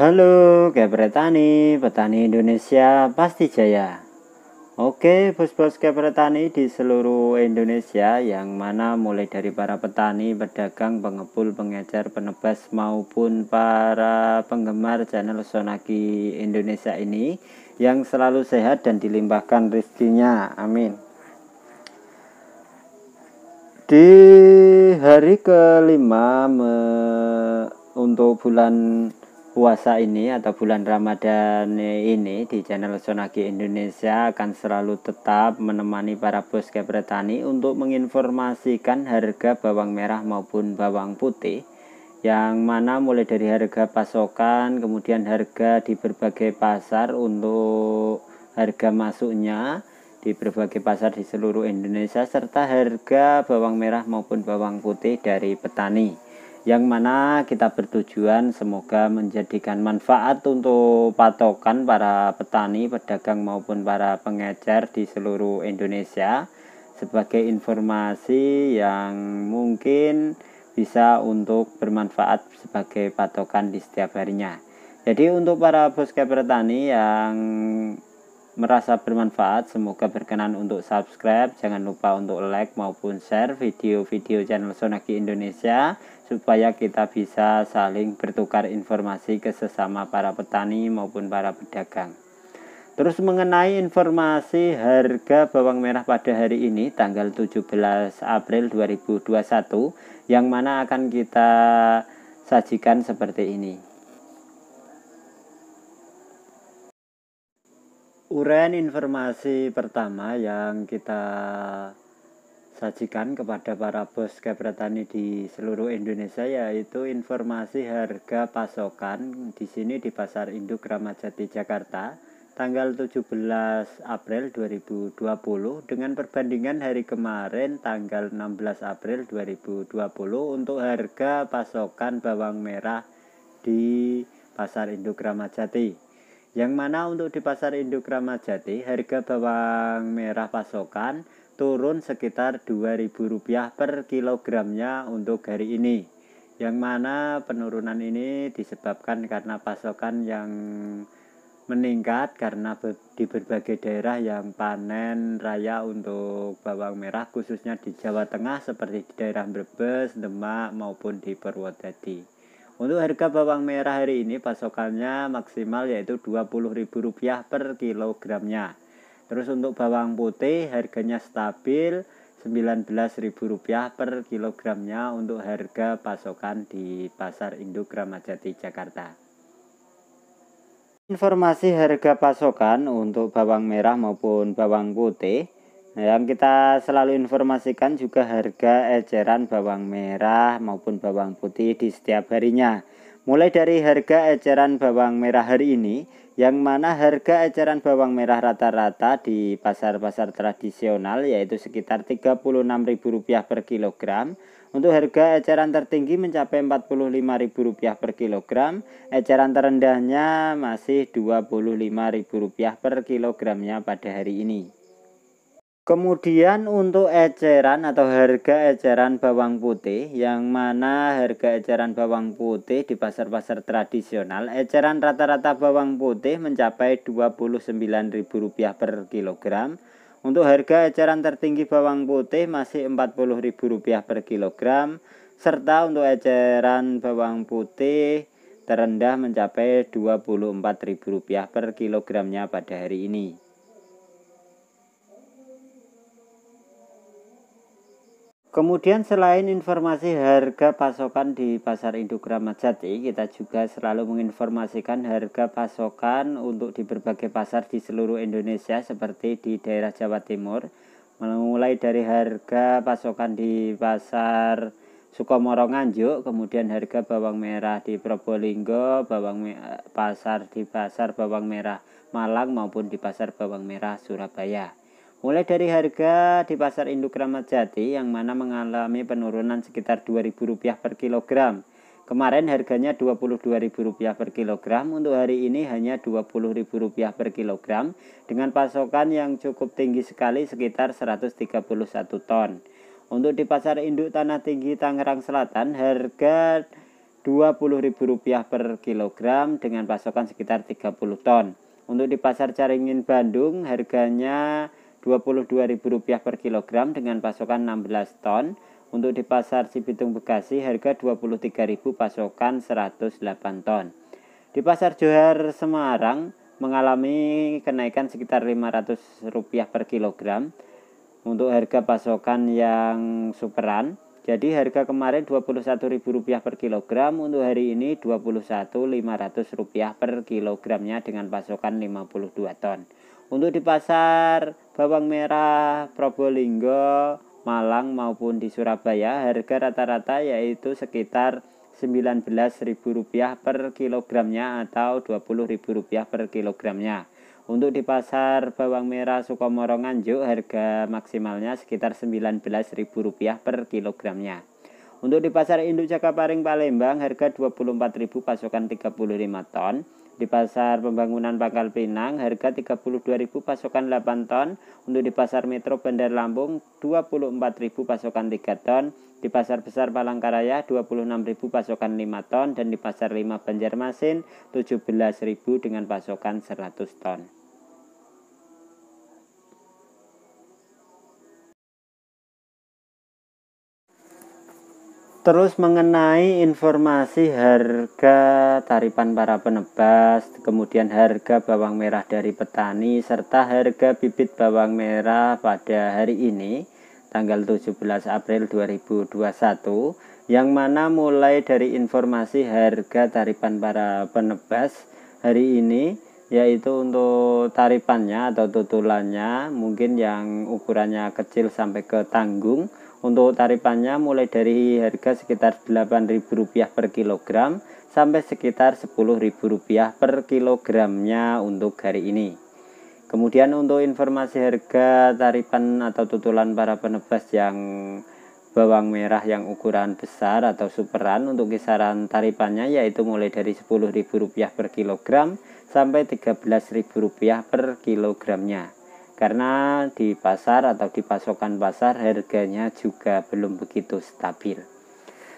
Halo, Kepretani, petani Indonesia pasti jaya. Oke, bos-bos Kepretani di seluruh Indonesia yang mana mulai dari para petani, pedagang, pengepul, pengejar penebas maupun para penggemar channel Sonaki Indonesia ini yang selalu sehat dan dilimpahkan rezekinya. Amin. Di hari kelima me, untuk bulan puasa ini atau bulan Ramadan ini di channel Sonagi Indonesia akan selalu tetap menemani para bos petani untuk menginformasikan harga bawang merah maupun bawang putih yang mana mulai dari harga pasokan kemudian harga di berbagai pasar untuk harga masuknya di berbagai pasar di seluruh Indonesia serta harga bawang merah maupun bawang putih dari petani yang mana kita bertujuan semoga menjadikan manfaat untuk patokan para petani, pedagang maupun para pengecer di seluruh Indonesia sebagai informasi yang mungkin bisa untuk bermanfaat sebagai patokan di setiap harinya. Jadi untuk para bosca petani yang merasa bermanfaat, semoga berkenan untuk subscribe. Jangan lupa untuk like maupun share video-video channel Sonaki Indonesia supaya kita bisa saling bertukar informasi ke sesama para petani maupun para pedagang. Terus mengenai informasi harga bawang merah pada hari ini tanggal 17 April 2021 yang mana akan kita sajikan seperti ini. uraian informasi pertama yang kita sajikan kepada para bos kepretani di seluruh Indonesia yaitu informasi harga pasokan di sini di Pasar Induk Ramadjati Jakarta tanggal 17 April 2020 dengan perbandingan hari kemarin tanggal 16 April 2020 untuk harga pasokan bawang merah di Pasar Induk Ramadjati. Yang mana untuk di pasar induk Ramadjati harga bawang merah pasokan turun sekitar Rp2.000 per kilogramnya untuk hari ini. Yang mana penurunan ini disebabkan karena pasokan yang meningkat karena di berbagai daerah yang panen raya untuk bawang merah khususnya di Jawa Tengah seperti di daerah Brebes, Demak maupun di Purwodadi. Untuk harga bawang merah hari ini pasokannya maksimal yaitu Rp20.000 per kilogramnya. Terus untuk bawang putih harganya stabil Rp19.000 per kilogramnya untuk harga pasokan di Pasar Induk Jati Jakarta. Informasi harga pasokan untuk bawang merah maupun bawang putih yang kita selalu informasikan juga harga eceran bawang merah maupun bawang putih di setiap harinya. Mulai dari harga eceran bawang merah hari ini, yang mana harga eceran bawang merah rata-rata di pasar-pasar tradisional yaitu sekitar Rp36.000 per kilogram. Untuk harga eceran tertinggi mencapai Rp45.000 per kilogram, eceran terendahnya masih Rp25.000 per kilogramnya pada hari ini. Kemudian untuk eceran atau harga eceran bawang putih yang mana harga eceran bawang putih di pasar-pasar tradisional eceran rata-rata bawang putih mencapai Rp29.000 per kilogram. Untuk harga eceran tertinggi bawang putih masih Rp40.000 per kilogram serta untuk eceran bawang putih terendah mencapai Rp24.000 per kilogramnya pada hari ini. Kemudian selain informasi harga pasokan di Pasar Induk Kramat Jati, kita juga selalu menginformasikan harga pasokan untuk di berbagai pasar di seluruh Indonesia seperti di daerah Jawa Timur, mulai dari harga pasokan di Pasar Sukomoro Nganjuk, kemudian harga bawang merah di Probolinggo, bawang eh, pasar di Pasar Bawang Merah Malang maupun di Pasar Bawang Merah Surabaya. Mulai dari harga di pasar induk Kramat Jati yang mana mengalami penurunan sekitar Rp2.000 per kilogram. Kemarin harganya Rp22.000 per kilogram, untuk hari ini hanya Rp20.000 per kilogram dengan pasokan yang cukup tinggi sekali sekitar 131 ton. Untuk di pasar induk Tanah Tinggi Tangerang Selatan harga Rp20.000 per kilogram dengan pasokan sekitar 30 ton. Untuk di pasar Caringin Bandung harganya Rp22.000 per kilogram dengan pasokan 16 ton. Untuk di pasar Cibitung Bekasi harga 23.000 pasokan 108 ton. Di pasar Johar Semarang mengalami kenaikan sekitar Rp500 per kilogram untuk harga pasokan yang superan. Jadi harga kemarin Rp21.000 per kilogram, untuk hari ini Rp21.500 per kilogramnya dengan pasokan 52 ton untuk di pasar bawang merah Probolinggo, Malang maupun di Surabaya harga rata-rata yaitu sekitar Rp19.000 per kilogramnya atau Rp20.000 per kilogramnya. Untuk di pasar bawang merah Sukomoro Nganjuk harga maksimalnya sekitar Rp19.000 per kilogramnya. Untuk di pasar induk Jakaparing Palembang harga Rp24.000 pasokan 35 ton. Di pasar pembangunan Pangkal Pinang harga 32.000 pasokan 8 ton, untuk di pasar Metro Bandar Lampung 24.000 pasokan 3 ton, di pasar besar Palangkaraya 26.000 pasokan 5 ton dan di pasar 5 Banjarmasin 17.000 dengan pasokan 100 ton. Terus mengenai informasi harga tarifan para penebas, kemudian harga bawang merah dari petani serta harga bibit bawang merah pada hari ini tanggal 17 April 2021 yang mana mulai dari informasi harga tarifan para penebas hari ini yaitu untuk tarifannya atau tutulannya mungkin yang ukurannya kecil sampai ke tanggung untuk tarifannya mulai dari harga sekitar Rp8.000 per kilogram sampai sekitar Rp10.000 per kilogramnya untuk hari ini. Kemudian untuk informasi harga tarifan atau tutulan para penebas yang bawang merah yang ukuran besar atau superan untuk kisaran tarifannya yaitu mulai dari Rp10.000 per kilogram sampai Rp13.000 per kilogramnya karena di pasar atau di pasokan pasar harganya juga belum begitu stabil.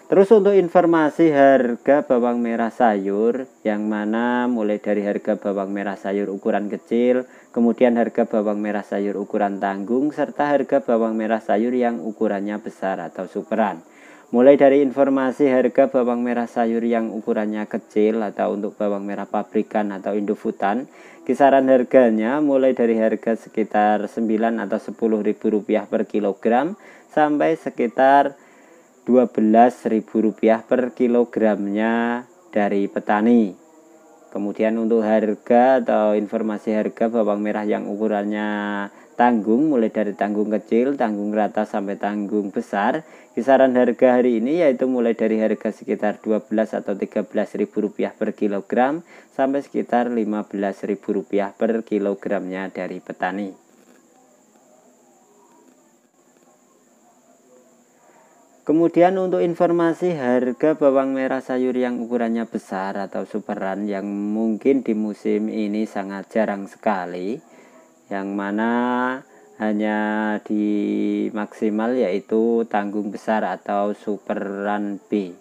Terus untuk informasi harga bawang merah sayur yang mana mulai dari harga bawang merah sayur ukuran kecil, kemudian harga bawang merah sayur ukuran tanggung serta harga bawang merah sayur yang ukurannya besar atau superan. Mulai dari informasi harga bawang merah sayur yang ukurannya kecil atau untuk bawang merah pabrikan atau indofutan, kisaran harganya mulai dari harga sekitar 9 atau 10 ribu rupiah per kilogram sampai sekitar 12 ribu rupiah per kilogramnya dari petani. Kemudian untuk harga atau informasi harga bawang merah yang ukurannya tanggung mulai dari tanggung kecil, tanggung rata sampai tanggung besar. Kisaran harga hari ini yaitu mulai dari harga sekitar 12 atau 13 ribu rupiah per kilogram sampai sekitar 15 ribu rupiah per kilogramnya dari petani. Kemudian untuk informasi harga bawang merah sayur yang ukurannya besar atau superan yang mungkin di musim ini sangat jarang sekali yang mana hanya di maksimal yaitu tanggung besar atau super run B.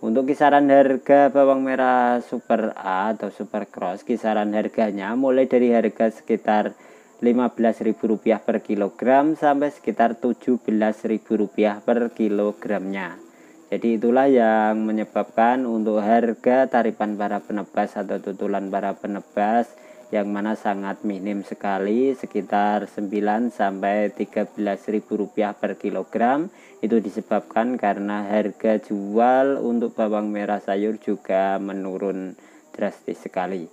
Untuk kisaran harga bawang merah super A atau super cross kisaran harganya mulai dari harga sekitar Rp15.000 per kilogram sampai sekitar Rp17.000 per kilogramnya. Jadi itulah yang menyebabkan untuk harga tarifan para penebas atau tutulan para penebas yang mana sangat minim sekali sekitar 9 sampai 13 ribu rupiah per kilogram itu disebabkan karena harga jual untuk bawang merah sayur juga menurun drastis sekali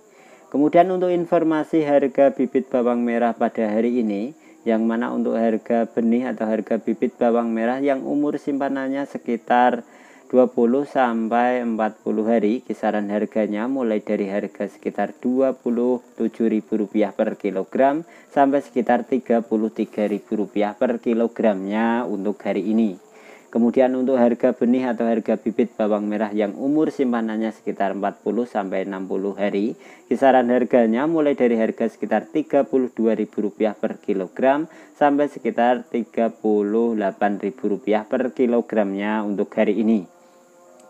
kemudian untuk informasi harga bibit bawang merah pada hari ini yang mana untuk harga benih atau harga bibit bawang merah yang umur simpanannya sekitar 20 sampai 40 hari kisaran harganya mulai dari harga sekitar Rp27.000 per kilogram sampai sekitar Rp33.000 per kilogramnya untuk hari ini. Kemudian untuk harga benih atau harga bibit bawang merah yang umur simpanannya sekitar 40 sampai 60 hari, kisaran harganya mulai dari harga sekitar Rp32.000 per kilogram sampai sekitar Rp38.000 per kilogramnya untuk hari ini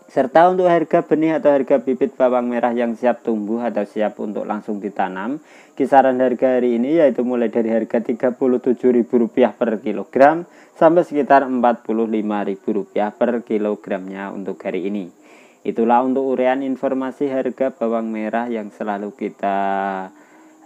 serta untuk harga benih atau harga bibit bawang merah yang siap tumbuh atau siap untuk langsung ditanam. Kisaran harga hari ini yaitu mulai dari harga Rp37.000 per kilogram sampai sekitar Rp45.000 per kilogramnya untuk hari ini. Itulah untuk urean informasi harga bawang merah yang selalu kita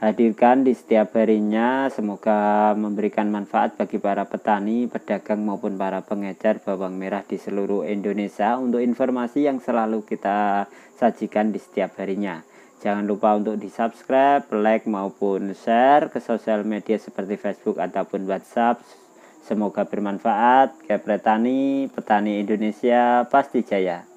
hadirkan di setiap harinya. Semoga memberikan manfaat bagi para petani, pedagang maupun para pengecer bawang merah di seluruh Indonesia untuk informasi yang selalu kita sajikan di setiap harinya. Jangan lupa untuk di subscribe, like maupun share ke sosial media seperti Facebook ataupun WhatsApp. Semoga bermanfaat. Kepretani, petani Indonesia pasti jaya.